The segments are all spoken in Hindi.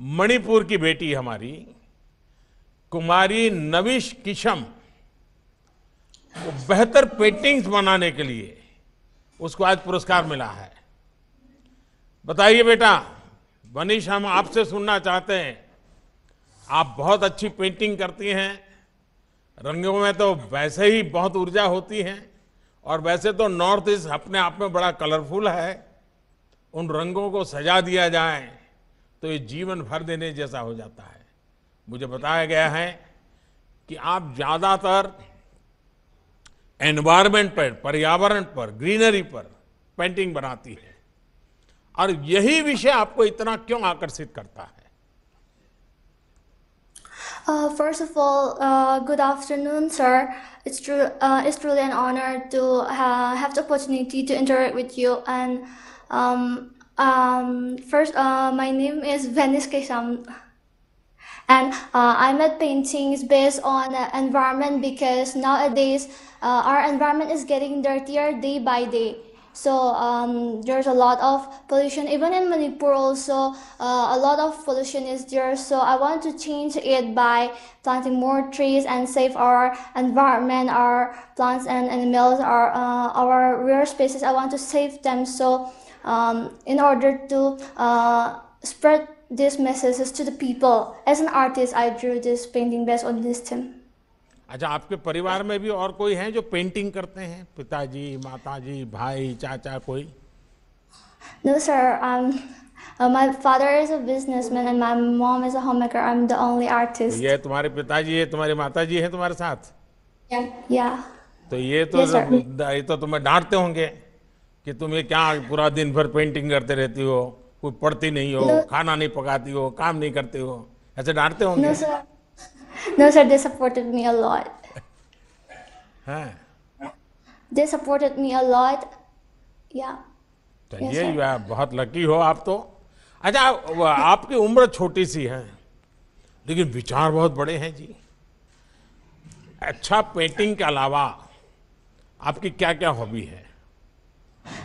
मणिपुर की बेटी हमारी कुमारी नविश किशम को बेहतर पेंटिंग्स बनाने के लिए उसको आज पुरस्कार मिला है बताइए बेटा मनीष हम आपसे सुनना चाहते हैं आप बहुत अच्छी पेंटिंग करती हैं रंगों में तो वैसे ही बहुत ऊर्जा होती है और वैसे तो नॉर्थ ईस्ट अपने आप में बड़ा कलरफुल है उन रंगों को सजा दिया जाए तो ये जीवन भर देने जैसा हो जाता है मुझे बताया गया है कि आप ज़्यादातर एनवायरमेंट पर पर्यावरण पर ग्रीनरी पर पेंटिंग बनाती है और यही विषय आपको इतना क्यों आकर्षित करता है Uh, first of all, uh, good afternoon, sir. It's true. Uh, it's truly an honor to have the opportunity to interact with you, and um, Um, first, uh, my name is Venice Kesam, and uh, i made paintings based on the environment because nowadays uh, our environment is getting dirtier day by day. So um, there's a lot of pollution, even in Manipur also, uh, a lot of pollution is there. So I want to change it by planting more trees and save our environment, our plants and animals, our, uh, our rare species. I want to save them. So um, in order to uh, spread these messages to the people. As an artist, I drew this painting based on this theme. अच्छा आपके परिवार में भी और कोई हैं जो पेंटिंग करते हैं पिताजी माताजी भाई चाचा कोई no sir my father is a businessman and my mom is a homemaker I am the only artist ये तुम्हारे पिताजी है तुम्हारे माताजी है तुम्हारे साथ या yeah, या yeah. तो ये तो yes, ये तो तुम्हें डांटते होंगे कि तुम्हें क्या पूरा दिन भर पेंटिंग करते रहती हो कोई पढ़ती नहीं हो no. खाना नहीं पकाती हो काम नहीं करते हो ऐसे डांटते होंगे no sir they supported me a lot हां they supported me a lot या चलिए यू आर बहुत लकी हो आप तो अच्छा आपकी उम्र छोटी सी है लेकिन विचार बहुत बड़े हैं जी अच्छा पेंटिंग के अलावा आपकी क्या क्या हॉबी है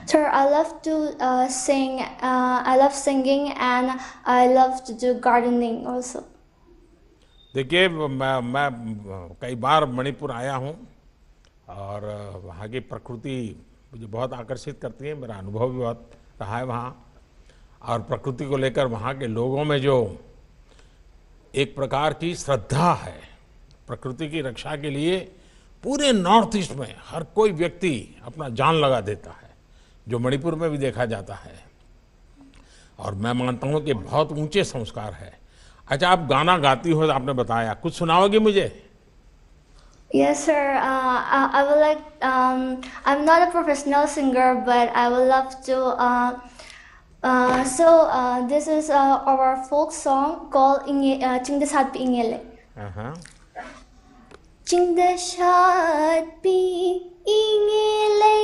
Sir, I love to uh, sing. Uh, I love singing, and I love to do gardening also. देखिए मैं मैं कई बार मणिपुर आया हूँ और वहाँ की प्रकृति मुझे बहुत आकर्षित करती है मेरा अनुभव भी बहुत रहा है वहाँ और प्रकृति को लेकर वहाँ के लोगों में जो एक प्रकार की श्रद्धा है प्रकृति की रक्षा के लिए पूरे नॉर्थ ईस्ट में हर कोई व्यक्ति अपना जान लगा देता है जो मणिपुर में भी देखा जाता है और मैं मानता हूँ कि बहुत ऊंचे संस्कार है अच्छा आप गाना गाती हो आपने बताया कुछ सुनाओगे मुझे Yes, sir. Uh, I, I, would like. Um, I'm not a professional singer, but I would love to. Uh, uh, so uh, this is uh, our folk song called "Inge Chingde Saat Pi Ingele." Saat Pi Ingele,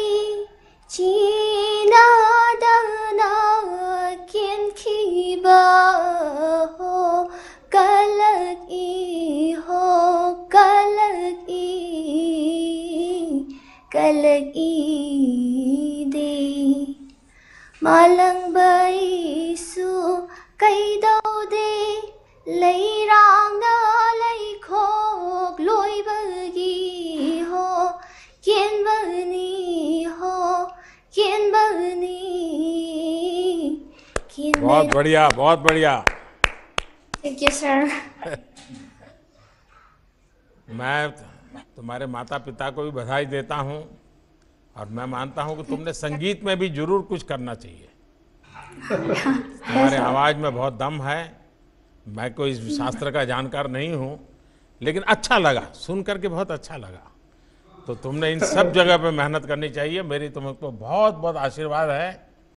कल ईदे मलंग बैसु कैदौदे लैरांगना हो हो बहुत बढ़िया बहुत बढ़िया थैंक यू सर मैं तुम्हारे माता पिता को भी बधाई देता हूँ और मैं मानता हूँ कि तुमने संगीत में भी जरूर कुछ करना चाहिए तुम्हारे आवाज़ में बहुत दम है मैं कोई इस शास्त्र का जानकार नहीं हूँ लेकिन अच्छा लगा सुन करके बहुत अच्छा लगा तो तुमने इन सब जगह पे मेहनत करनी चाहिए मेरी तुमको बहुत बहुत आशीर्वाद है